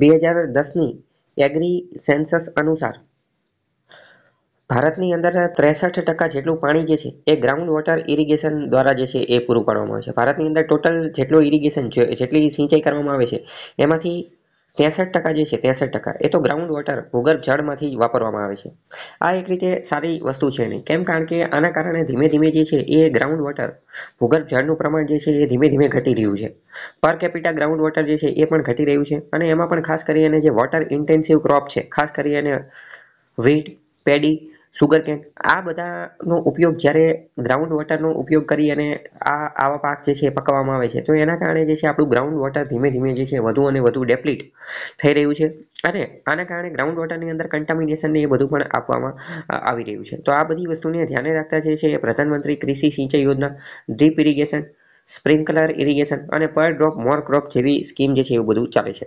બે હજાર દસની એગ્રી સેન્સસ અનુસાર ભારતની અંદર ત્રેસઠ ટકા જેટલું પાણી જે છે એ ગ્રાઉન્ડ વોટર ઇરિગેશન દ્વારા જે છે એ પૂરું પાડવામાં આવે છે ભારતની અંદર ટોટલ જેટલું ઇરિગેશન જેટલી સિંચાઈ કરવામાં આવે છે એમાંથી ત્રેસઠ ટકા જે છે ત્રેસઠ ટકા એ તો ગ્રાઉન્ડ વોટર ભૂગર્ભ જળમાંથી જ વાપરવામાં આવે છે આ એક રીતે સારી વસ્તુ છે નહીં કેમ કારણ કે આના કારણે ધીમે ધીમે જે છે એ ગ્રાઉન્ડ વોટર ભૂગર્ભ જળનું પ્રમાણ જે છે એ ધીમે ધીમે ઘટી રહ્યું છે પર કેપિટા ગ્રાઉન્ડ વોટર જે છે એ પણ ઘટી રહ્યું છે અને એમાં પણ ખાસ કરીને જે વોટર ઇન્ટેન્સિવ ક્રોપ છે ખાસ કરીને વીટ પેડી સુગર કેન આ બધાનો ઉપયોગ જ્યારે ગ્રાઉન્ડ વોટરનો ઉપયોગ કરી અને આ આવા પાક જે છે એ પકવવામાં આવે છે તો એના કારણે જે છે આપણું ગ્રાઉન્ડ વોટર ધીમે ધીમે જે છે વધુ અને વધુ ડેપ્લીટ થઈ રહ્યું છે અને આના કારણે ગ્રાઉન્ડ વોટરની અંદર કન્ટામિનેશનને એ બધું પણ આપવામાં આવી રહ્યું છે તો આ બધી વસ્તુને ધ્યાને રાખતા જે છે એ પ્રધાનમંત્રી કૃષિ સિંચાઈ યોજના ડ્રીપ ઇરિગેશન સ્પ્રિંકલર ઇરિગેશન અને પર ડ્રોપ મોર ક્રોપ જેવી સ્કીમ જે છે એવું બધું ચાલે છે